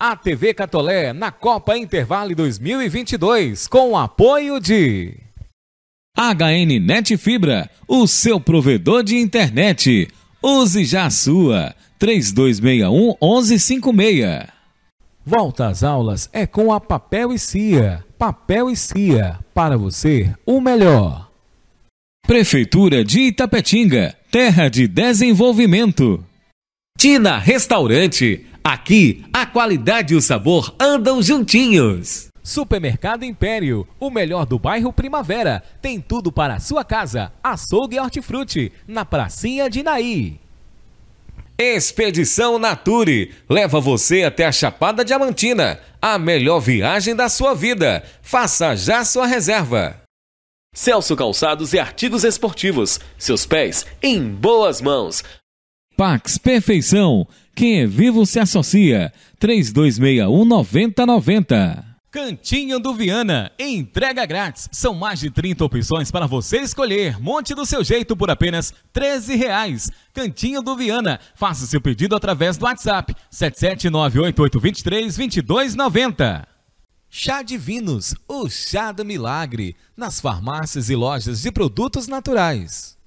A TV Catolé na Copa Intervale 2022 com apoio de HN Net Fibra, o seu provedor de internet. Use já a sua 3261 1156. Volta às aulas é com a Papel e Cia. Papel e Cia, para você o melhor. Prefeitura de Itapetinga, terra de desenvolvimento. Tina Restaurante Aqui, a qualidade e o sabor andam juntinhos. Supermercado Império, o melhor do bairro Primavera. Tem tudo para a sua casa, açougue e hortifruti, na pracinha de Naí. Expedição Nature leva você até a Chapada Diamantina, a melhor viagem da sua vida. Faça já sua reserva. Celso Calçados e Artigos Esportivos, seus pés em boas mãos. Pax Perfeição. Quem é vivo se associa. 3261 9090. Cantinho do Viana, entrega grátis. São mais de 30 opções para você escolher. Monte do seu jeito por apenas R$ reais. Cantinho do Viana, faça seu pedido através do WhatsApp 77988232290. Chá Divinos, o chá do milagre, nas farmácias e lojas de produtos naturais.